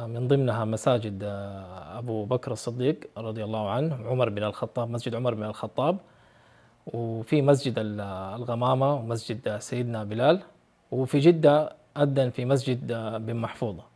من ضمنها مساجد آه، أبو بكر الصديق رضي الله عنه عمر بن الخطاب مسجد عمر بن الخطاب وفي مسجد الغمامة ومسجد سيدنا بلال وفي جدة أذن في مسجد آه، بن محفوظة